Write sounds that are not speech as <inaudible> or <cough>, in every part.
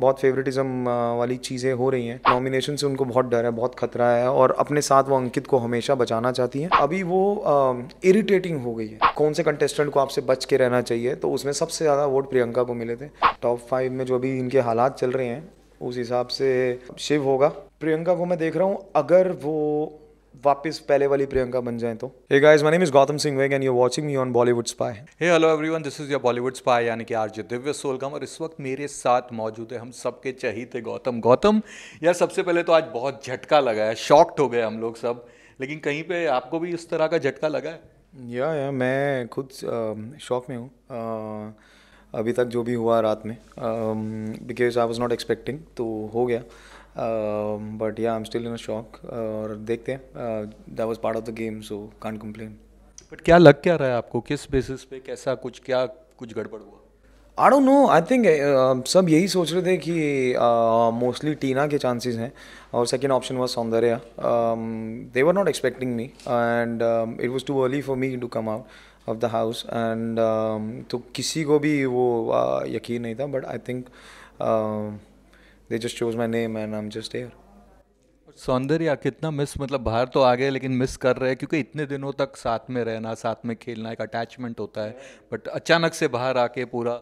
बहुत favouritism uh, वाली चीज़ें हो रही हैं नॉमिनेशन से उनको बहुत डर है बहुत खतरा है और अपने साथ वो अंकित को हमेशा बचाना चाहती हैं अभी वो इरिटेटिंग um, हो गई है कौन से कंटेस्टेंट को आपसे बच के रहना चाहिए तो उसमें सबसे ज़्यादा वोट प्रियंका को मिले थे टॉप फाइव में जो अभी इनके हालात चल रहे हैं उस हिसाब से शिव होगा प्रियंका को मैं देख रहा हूँ अगर वो वापस पहले वाली प्रियंका बन जाए तो hey guys my name is Gautam Singh वेग and you watching me on Bollywood spy hey hello everyone this is your Bollywood spy यानी कि आरजे दिव्य सोलकम और इस वक्त मेरे साथ मौजूद है हम सबके चहीते गौतम गौतम यार सबसे पहले तो आज बहुत झटका लगा है शॉक्ड हो गए हम लोग सब लेकिन कहीं पे आपको भी इस तरह का झटका लगा है या या मैं खुद शौक में हूँ अभी तक जो भी हुआ रात में because I was not expecting तो हो गया but yeah I am still in shock और देखते हैं that was part of the game so can't complain but क्या लग क्या रहा है आपको किस बेसिस पे कैसा कुछ क्या कुछ गड़बड़ हुआ I don't know I think सब यही सोच रहे थे कि मोस्टली uh, टीना के चांसेस हैं और second option was Soundarya they were not expecting me and it was too early for me to come out of the house and तो किसी को भी वो uh, यकीन नहीं था but I think they just shows my name and I am just air Soundarya कितना miss मतलब बाहर तो आ गए लेकिन मिस कर रहे हैं क्योंकि इतने दिनों तक साथ में रहना साथ में खेलना एक अटैचमेंट होता है बट अचानक से बाहर आके पूरा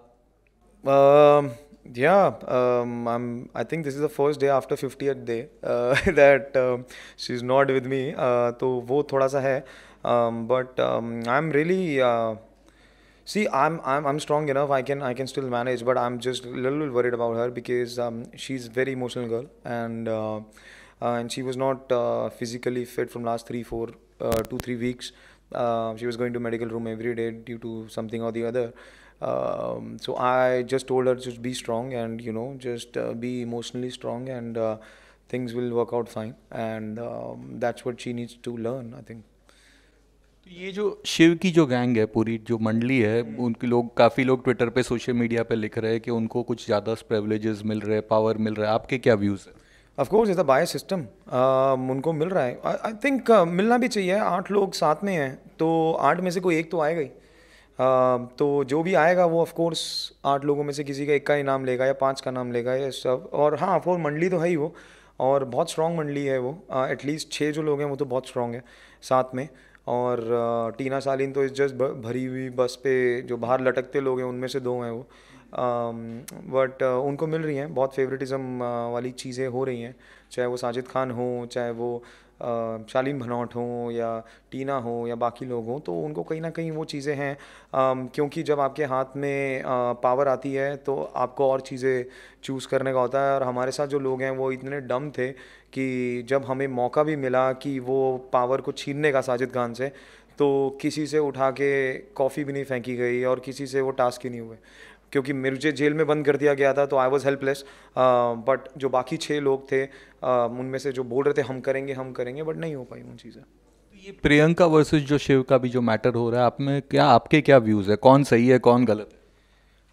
या um, um, i'm i think this is the first day after 50th day uh, <laughs> that um, she's not uh, तो वो थोड़ा सा है but I am really See, I'm, I'm I'm strong enough. I can I can still manage, but I'm just a little bit worried about her because um, she's very emotional girl, and uh, uh and she was not uh, physically fit from last three four uh, two three weeks. Uh, she was going to medical room every day due to something or the other. Um, so I just told her just be strong and you know just uh, be emotionally strong and things will work out fine. And um, that's what she needs to learn, I think. ये जो शिव की जो gang है पूरी जो मंडली है हम्म। उनके लोग काफ़ी लोग ट्विटर पे सोशल मीडिया पे लिख रहे हैं कि उनको कुछ ज़्यादा प्रिवलेजेस मिल रहे हैं पावर मिल रहा है आपके क्या व्यूज़ हैं of course is a by system उनको मिल रहा है आई थिंक uh, मिलना भी चाहिए आठ लोग साथ में हैं तो आठ में से कोई एक तो आएगा ही uh, तो जो भी आएगा वो ऑफकोर्स आठ लोगों में से किसी का एक का इनाम लेगा या पाँच का नाम लेगा या सब और हाँ ऑफकोर्स मंडली तो है ही वो और बहुत स्ट्रॉन्ग मंडली है वो एटलीस्ट uh, छः जो लोग हैं वो तो बहुत स्ट्रॉन्ग है साथ में और टीना सालिन तो इस जस्ट भरी हुई बस पे जो बाहर लटकते लोग हैं उनमें से दो हैं वो बट उनको मिल रही हैं बहुत फेवरेटिज्म वाली चीज़ें हो रही हैं चाहे वो साजिद खान हो चाहे वो शालीन भनौट हों या टीना हो या बाकी लोग हों तो उनको कहीं ना कहीं वो चीज़ें हैं क्योंकि जब आपके हाथ में पावर आती है तो आपको और चीज़ें चूज़ करने का होता है और हमारे साथ जो लोग हैं वो इतने डम थे कि जब हमें मौका भी मिला कि वो पावर को छीनने का साजिद खान से तो किसी से उठा के कॉफ़ी भी नहीं फेंकी गई और किसी से वो टास्क ही नहीं हुए क्योंकि मुझे जेल में बंद कर दिया गया था तो आई वॉज़ हेल्पलेस बट जो बाकी छः लोग थे uh, उनमें से जो बोल रहे थे हम करेंगे हम करेंगे बट नहीं हो पाई उन चीज़ें तो ये प्रियंका वर्सेस जो शिव का भी जो मैटर हो रहा है आप में क्या आपके क्या व्यूज़ है कौन सही है कौन गलत है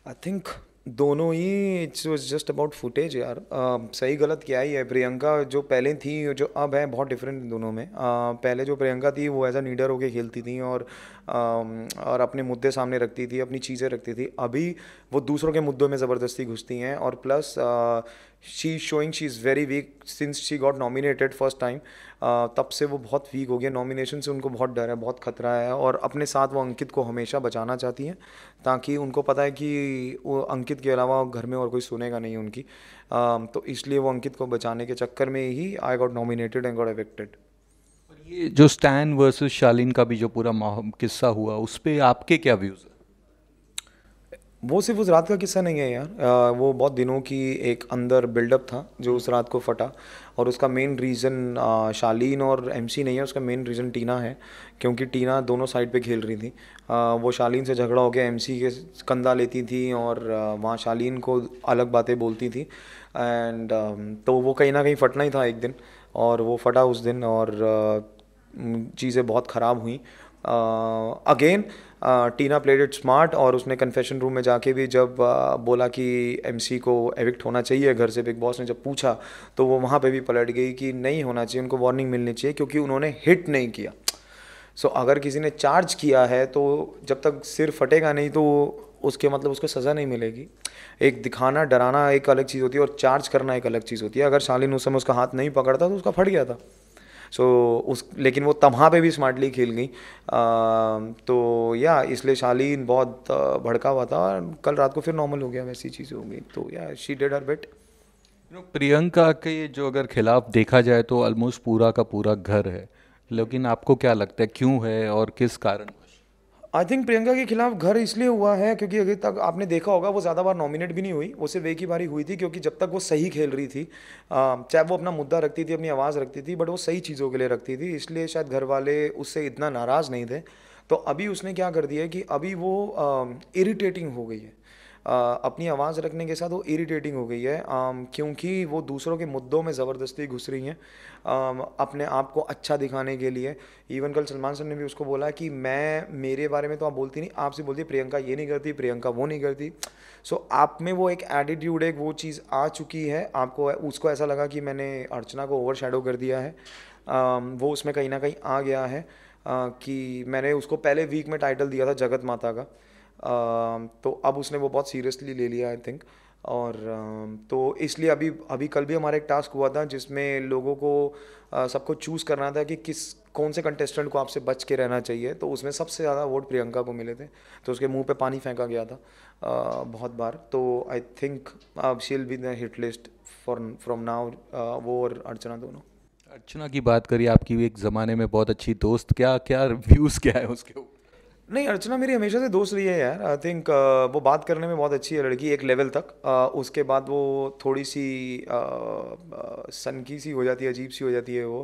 आई थिंक दोनों ही it's was just about footage यार uh, सही गलत क्या ही है प्रियंका जो पहले थी जो अब है बहुत डिफरेंट दोनों में uh, पहले जो प्रियंका थी वो एज अ नीडर होके खेलती थी और uh, और अपने मुद्दे सामने रखती थी अपनी चीज़ें रखती थी अभी वो दूसरों के मुद्दों में ज़बरदस्ती घुसती हैं और plus uh, she showing she is very weak since she got nominated first time तब से वो बहुत वीक हो गया नॉमिनेशन से उनको बहुत डर है बहुत खतरा है और अपने साथ वो अंकित को हमेशा बचाना चाहती हैं ताकि उनको पता है कि वो अंकित के अलावा घर में और कोई सुनेगा नहीं उनकी uh, तो इसलिए वो अंकित को बचाने के चक्कर में ही I got nominated and got evicted ये जो स्टैन वर्सेस शालीन का भी जो पूरा किस्सा हुआ उस पर आपके क्या व्यूज़ वो सिर्फ उस रात का किस्सा नहीं है यार आ, वो बहुत दिनों की एक अंदर बिल्डअप था जो उस रात को फटा और उसका मेन रीज़न शालीन और एमसी नहीं है उसका मेन रीज़न टीना है क्योंकि टीना दोनों साइड पे खेल रही थी आ, वो शालीन से झगड़ा हो गया एमसी के कंधा लेती थी और वहाँ शालीन को अलग बातें बोलती थी एंड um, तो वो कहीं ना कहीं फटना ही था एक दिन और वो फटा उस दिन और चीज़ें बहुत ख़राब हुई again Tina played it smart और उसने कन्फेशन रूम में जाके भी जब uh, बोला कि सी को एविक्ट होना चाहिए घर से बिग बॉस ने जब पूछा तो वो वहाँ पे भी पलट गई कि नहीं होना चाहिए उनको वार्निंग मिलनी चाहिए क्योंकि उन्होंने हिट नहीं किया सो so, अगर किसी ने चार्ज किया है तो जब तक सिर फटेगा नहीं तो उसके मतलब उसको सज़ा नहीं मिलेगी एक दिखाना डराना एक अलग चीज़ होती है और चार्ज करना एक अलग चीज़ होती है अगर शालिन उस समय उसका हाथ नहीं पकड़ता तो उसका फट गया था सो so, उस लेकिन वो तमहा पे भी स्मार्टली खेल गई तो या इसलिए शालीन बहुत भड़का हुआ था और कल रात को फिर नॉर्मल हो गया वैसी चीज़ें हो गई तो yeah she did her bet Priyanka के जो अगर खिलाफ देखा जाए तो ऑलमोस्ट पूरा का पूरा घर है लेकिन आपको क्या लगता है क्यों है और किस कारण है आई थिंक प्रियंका के खिलाफ घर इसलिए हुआ है क्योंकि अभी तक आपने देखा होगा वो ज़्यादा बार नॉमिनेट भी नहीं हुई वो सिर्फ एक ही बारी हुई थी क्योंकि जब तक वो सही खेल रही थी चाहे वो अपना मुद्दा रखती थी अपनी आवाज़ रखती थी बट वो सही चीज़ों के लिए रखती थी इसलिए शायद घर वाले उससे इतना नाराज़ नहीं थे तो अभी उसने क्या कर दिया कि अभी वो इरीटेटिंग हो गई है अपनी आवाज़ रखने के साथ वो इरिटेटिंग हो गई है क्योंकि वो दूसरों के मुद्दों में ज़बरदस्ती घुस रही हैं अपने आप को अच्छा दिखाने के लिए इवन कल सलमान सर ने भी उसको बोला कि मैं मेरे बारे में तो आप बोलती नहीं आपसे बोलती प्रियंका ये नहीं करती प्रियंका वो नहीं करती सो so, आप में वो एक एटीट्यूड एक वो चीज़ आ चुकी है आपको उसको ऐसा लगा कि मैंने अर्चना को ओवर कर दिया है वो उसमें कहीं ना कहीं आ गया है कि मैंने उसको पहले वीक में टाइटल दिया था जगत माता का Um, तो अब उसने वो बहुत सीरियसली ले लिया आई थिंक और um, तो इसलिए अभी अभी कल भी हमारा एक टास्क हुआ था जिसमें लोगों को uh, सबको चूज़ करना था कि किस कौन से कंटेस्टेंट को आपसे बच के रहना चाहिए तो उसमें सबसे ज़्यादा वोट प्रियंका को मिले थे तो उसके मुंह पे पानी फेंका गया था uh, बहुत बार तो आई थिंक अब she'll be the hit list for from now वो और अर्चना दोनों अर्चना की बात करिए आपकी भी एक ज़माने में बहुत अच्छी दोस्त क्या क्या रिव्यूज़ क्या है उसके ऊपर नहीं अर्चना मेरी हमेशा से दोस्त रही है यार आई थिंक uh, वो बात करने में बहुत अच्छी है लड़की एक लेवल तक uh, उसके बाद वो थोड़ी सी uh, सनकी सी हो जाती है अजीब सी हो जाती है वो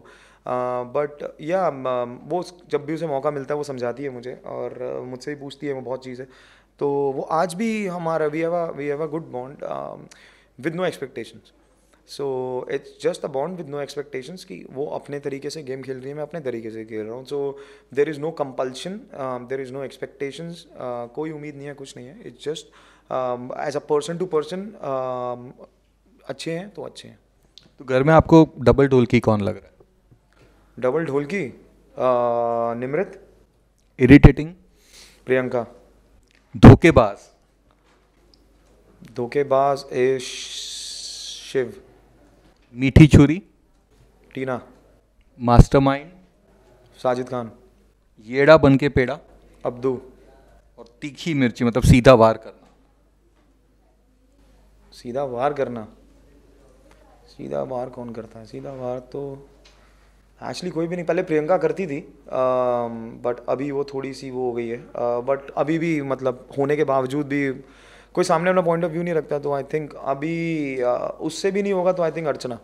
बट या um, um, वो जब भी उसे मौका मिलता है वो समझाती है मुझे और मुझसे भी पूछती है वो बहुत चीज़ें तो वो आज भी हमारा we have we have a good bond with no expectations so it's just a bond with no expectations कि वो अपने तरीके से गेम खेल रही है मैं अपने तरीके से खेल रहा हूँ so there is no compulsion there is no expectations कोई उम्मीद नहीं है कुछ नहीं है it's just as a person to person अच्छे हैं तो अच्छे हैं तो घर में आपको डबल ढोलकी कौन लग रहा है डबल ढोलकी uh, निमृत इरिटेटिंग प्रियंका धोखेबाज धोखेबाज ए शिव मीठी छुरी टीना मास्टरमाइंड साजिद खान येड़ा बन के पेड़ा अब्दू और तीखी मिर्ची मतलब सीधा वार करना सीधा वार करना सीधा वार कौन करता है सीधा वार तो एक्चुअली कोई भी नहीं पहले प्रियंका करती थी बट अभी वो थोड़ी सी वो हो गई है बट अभी भी मतलब होने के बावजूद भी कोई सामने अपना पॉइंट ऑफ व्यू नहीं रखता तो आई थिंक अभी उससे भी नहीं होगा तो I think Archana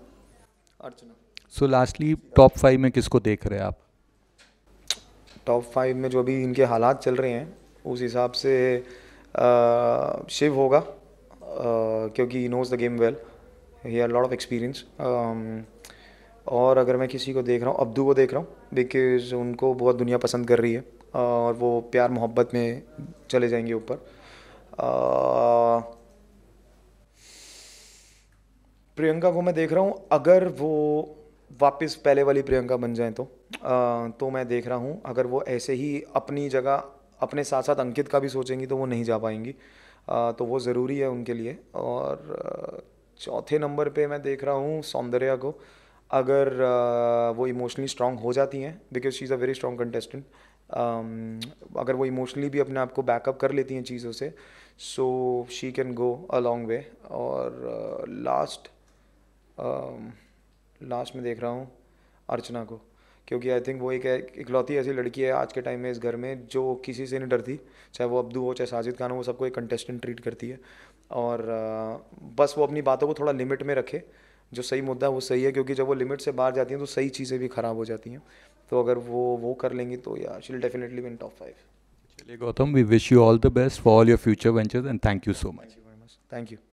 Archana so lastly top five में किसको देख रहे हैं आप टॉप फाइव में जो अभी इनके हालात चल रहे हैं उस हिसाब से शिव होगा क्योंकि he knows the game well he are lot of experience और अगर मैं किसी को देख रहा हूँ अब्दू को देख रहा हूँ बिकॉज उनको बहुत दुनिया पसंद कर रही है और वो प्यार मोहब्बत में चले जाएंगे ऊपर प्रियंका को मैं देख रहा हूँ अगर वो वापस पहले वाली प्रियंका बन जाए तो आ, तो मैं देख रहा हूँ अगर वो ऐसे ही अपनी जगह अपने साथ साथ अंकित का भी सोचेंगी तो वो नहीं जा पाएंगी आ, तो वो ज़रूरी है उनके लिए और चौथे नंबर पे मैं देख रहा हूँ सौंदर्या को अगर आ, वो इमोशनली स्ट्रांग हो जाती हैं because she is a very strong contestant Um, अगर वो इमोशनली भी अपने आप को बैकअप कर लेती हैं चीज़ों से so she can go along way और लास्ट लास्ट में देख रहा हूँ अर्चना को क्योंकि आई थिंक वो एक इकलौती ऐसी लड़की है आज के टाइम में इस घर में जो किसी से नहीं डरती चाहे वो अब्दू हो चाहे साजिद खान हो वो सबको एक कंटेस्टेंट ट्रीट करती है और uh, बस वो अपनी बातों को थोड़ा लिमिट में रखे जो सही मुद्दा है वो सही है क्योंकि जब वो लिमिट से बाहर जाती हैं तो सही चीज़ें भी ख़राब हो जाती हैं तो अगर वो वो कर लेंगी तो yeah she definitely win top five चलिए Gautam we wish you all the best for all your future ventures and thank you so much thank you